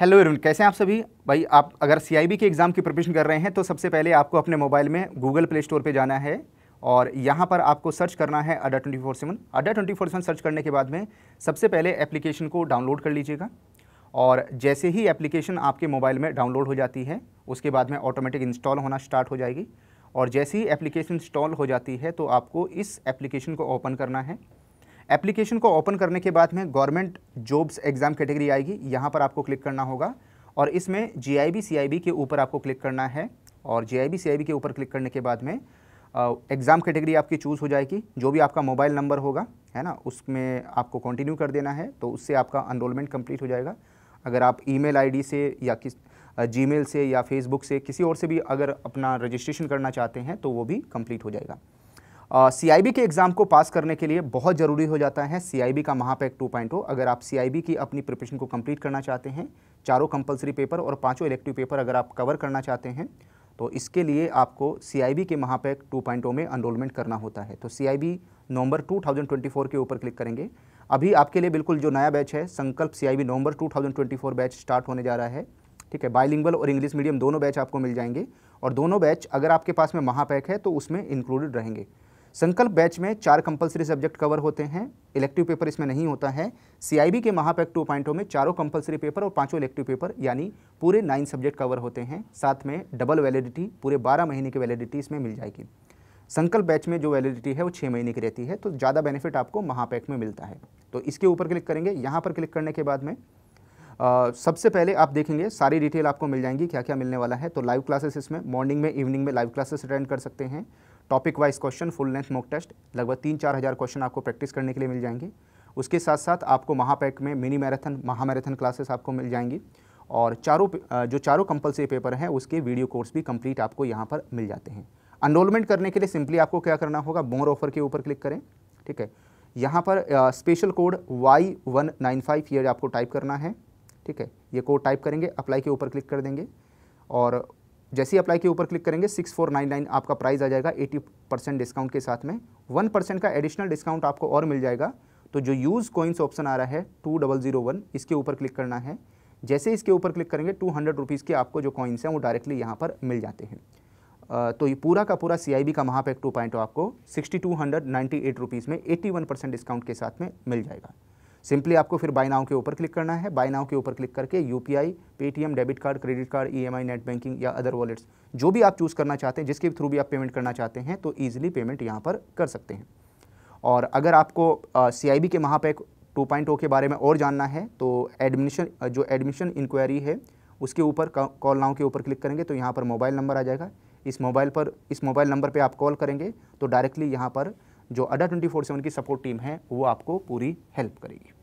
hello Arun कैसे हैं आप सभी भाई आप अगर सी के एग्ज़ाम की प्रिपरेशन कर रहे हैं तो सबसे पहले आपको अपने मोबाइल में गूगल प्ले स्टोर पर जाना है और यहाँ पर आपको सर्च करना है Adda twenty four seven Adda twenty four seven search करने के बाद में सबसे पहले एप्लीकेशन को डाउनलोड कर लीजिएगा और जैसे ही एप्लीकेशन आपके मोबाइल में डाउनलोड हो जाती है उसके बाद में ऑटोमेटिक इंस्टॉल होना स्टार्ट हो जाएगी और जैसे ही एप्लीकेशन इंस्टॉल हो जाती है तो आपको इस एप्लीकेशन को ओपन करना है एप्लीकेशन को ओपन करने के बाद में गवर्नमेंट जॉब्स एग्ज़ाम कैटेगरी आएगी यहाँ पर आपको क्लिक करना होगा और इसमें जी आई के ऊपर आपको क्लिक करना है और जी आई के ऊपर क्लिक करने के बाद में एग्ज़ाम कैटेगरी आपकी चूज़ हो जाएगी जो भी आपका मोबाइल नंबर होगा है ना उसमें आपको कंटिन्यू कर देना है तो उससे आपका अनरोलमेंट कंप्लीट हो जाएगा अगर आप ईमेल आईडी से या किस जीमेल से या फेसबुक से किसी और से भी अगर अपना रजिस्ट्रेशन करना चाहते हैं तो वो भी कंप्लीट हो जाएगा सीआईबी के एग्ज़ाम को पास करने के लिए बहुत ज़रूरी हो जाता है सीआईबी का महापैक 2.0 अगर आप सीआईबी की अपनी प्रिपरेशन को कंप्लीट करना चाहते हैं चारों कंपलसरी पेपर और पांचों इलेक्टिव पेपर अगर आप कवर करना चाहते हैं तो इसके लिए आपको सीआईबी के महापैक 2.0 में अनरोलमेंट करना होता है तो सीआईबी नवंबर 2024 के ऊपर क्लिक करेंगे अभी आपके लिए बिल्कुल जो नया बैच है संकल्प सीआईबी नवंबर 2024 बैच स्टार्ट होने जा रहा है ठीक है बाइलिंगल और इंग्लिश मीडियम दोनों बैच आपको मिल जाएंगे और दोनों बैच अगर आपके पास में महापैक है तो उसमें इंक्लूडेड रहेंगे संकल्प बैच में चार कंपलसरी सब्जेक्ट कवर होते हैं इलेक्टिव पेपर इसमें नहीं होता है सीआईबी के महापैक टू पॉइंटों में चारों कंपलसरी पेपर और पांचों इलेक्टिव पेपर यानी पूरे नाइन सब्जेक्ट कवर होते हैं साथ में डबल वैलिडिटी पूरे बारह महीने की वैलिडिटी इसमें मिल जाएगी संकल्प बैच में जो वैलिडिटी है वो छः महीने की रहती है तो ज़्यादा बेनिफिट आपको महापैक में मिलता है तो इसके ऊपर क्लिक करेंगे यहाँ पर क्लिक करने के बाद में सबसे पहले आप देखेंगे सारी डिटेल आपको मिल जाएंगी क्या क्या मिलने वाला है तो लाइव क्लासेस इसमें मॉर्निंग में इवनिंग में लाइव क्लासेस अटेंड कर सकते हैं topic wise question full length mock test लगभग तीन चार हज़ार क्वेश्चन आपको प्रैक्टिस करने के लिए मिल जाएंगे उसके साथ साथ आपको महापैक में मिनी मैराथन महा मैराथन क्लासेस आपको मिल जाएंगी और चारों जो चारों कंपलसरी पेपर हैं उसके वीडियो कोर्स भी कंप्लीट आपको यहाँ पर मिल जाते हैं अनरोलमेंट करने के लिए सिंपली आपको क्या करना होगा मोर ऑफर के ऊपर क्लिक करें ठीक है यहाँ पर special code Y one nine five ये आपको टाइप करना है ठीक है ये कोड टाइप करेंगे अप्लाई के ऊपर क्लिक कर देंगे और जैसे ही अप्लाई के ऊपर क्लिक करेंगे सिक्स फोर नाइन नाइन आपका प्राइस आ जाएगा एटी परसेंट डिस्काउंट के साथ में वन परसेंट का एडिशनल डिस्काउंट आपको और मिल जाएगा तो जो यूज़ कोइंस ऑप्शन आ रहा है टू डबल ज़ीरो वन इसके ऊपर क्लिक करना है जैसे इसके ऊपर क्लिक करेंगे टू हंड्रेड रुपीज़ के आपको जो कॉइन्स हैं वो डायरेक्टली यहाँ पर मिल जाते हैं तो ये पूरा का पूरा सी का महापैक टू पॉइंट आपको sixty two hundred ninety eight rupees में एट्टी वन परसेंट डिस्काउंट के साथ में मिल जाएगा सिंपली आपको फिर बाय नाउ के ऊपर क्लिक करना है बाय नाउ के ऊपर क्लिक करके U P I Paytm debit card credit card E M I net banking या अदर वॉलेट्स जो भी आप चूज़ करना चाहते हैं जिसके थ्रू भी आप पेमेंट करना चाहते हैं तो ईजिली पेमेंट यहाँ पर कर सकते हैं और अगर आपको सी आई बी के महापैक टू पॉइंट ओ के बारे में और जानना है तो एडमिशन जो एडमिशन इंक्वायरी है उसके ऊपर कॉल नाउ के ऊपर क्लिक करेंगे तो यहाँ पर मोबाइल नंबर आ जाएगा इस मोबाइल पर इस मोबाइल नंबर पे आप कॉल करेंगे तो डायरेक्टली यहाँ पर जो अडा ट्वेंटी फोर सेवन की सपोर्ट टीम है वो आपको पूरी हेल्प करेगी